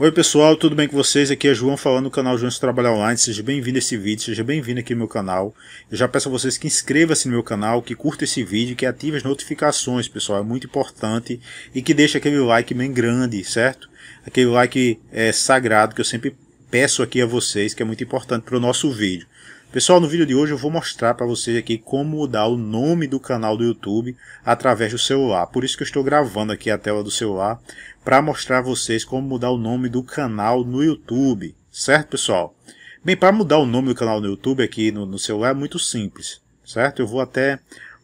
Oi pessoal, tudo bem com vocês? Aqui é João falando do canal João Trabalha Online. Seja bem-vindo a esse vídeo, seja bem-vindo aqui no meu canal. Eu já peço a vocês que inscreva-se no meu canal, que curta esse vídeo, que ative as notificações, pessoal, é muito importante. E que deixe aquele like bem grande, certo? Aquele like é, sagrado que eu sempre peço aqui a vocês, que é muito importante para o nosso vídeo. Pessoal, no vídeo de hoje eu vou mostrar para vocês aqui como mudar o nome do canal do YouTube através do celular. Por isso que eu estou gravando aqui a tela do celular para mostrar a vocês como mudar o nome do canal no YouTube, certo pessoal? Bem, para mudar o nome do canal no YouTube aqui no, no celular é muito simples, certo? Eu vou até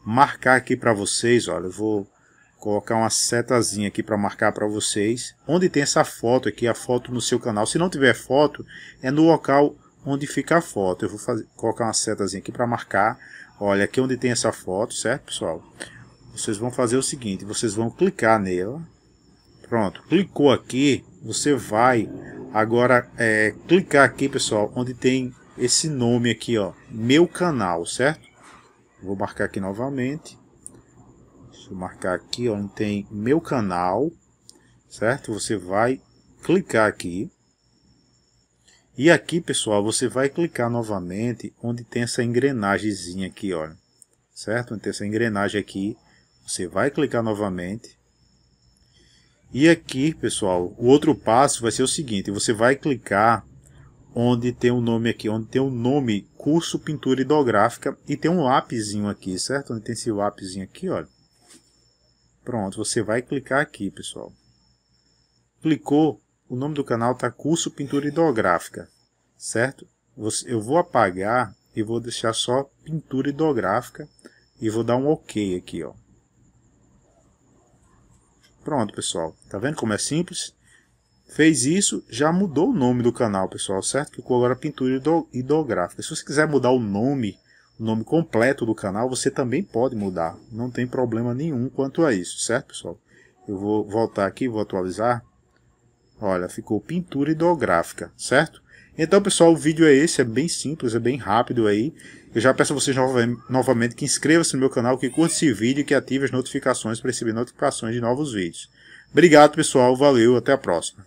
marcar aqui para vocês, olha, eu vou colocar uma setazinha aqui para marcar para vocês, onde tem essa foto aqui, a foto no seu canal. Se não tiver foto, é no local onde fica a foto. Eu vou fazer, colocar uma setazinha aqui para marcar. Olha, aqui é onde tem essa foto, certo, pessoal? Vocês vão fazer o seguinte, vocês vão clicar nela. Pronto, clicou aqui, você vai agora é, clicar aqui, pessoal, onde tem esse nome aqui, ó, meu canal, certo? Vou marcar aqui novamente. Deixa eu marcar aqui, ó, onde tem meu canal, certo? Você vai clicar aqui. E aqui, pessoal, você vai clicar novamente onde tem essa engrenagem aqui, olha. Certo? Onde tem essa engrenagem aqui. Você vai clicar novamente. E aqui, pessoal, o outro passo vai ser o seguinte. Você vai clicar onde tem o um nome aqui, onde tem o um nome curso pintura hidrográfica e tem um lápisinho aqui, certo? Onde tem esse lápisinho aqui, olha. Pronto, você vai clicar aqui, pessoal. Clicou, o nome do canal tá Curso Pintura Hidrográfica, certo? Eu vou apagar e vou deixar só Pintura Hidrográfica e vou dar um OK aqui, ó. Pronto, pessoal. Tá vendo como é simples? Fez isso, já mudou o nome do canal, pessoal, certo? Ficou agora Pintura Hidrográfica. Se você quiser mudar o nome, o nome completo do canal, você também pode mudar. Não tem problema nenhum quanto a isso, certo, pessoal? Eu vou voltar aqui, vou atualizar. Olha, ficou pintura hidrográfica, certo? Então, pessoal, o vídeo é esse, é bem simples, é bem rápido aí. Eu já peço a vocês novamente que inscrevam-se no meu canal, que curte esse vídeo e que ative as notificações para receber notificações de novos vídeos. Obrigado, pessoal, valeu, até a próxima.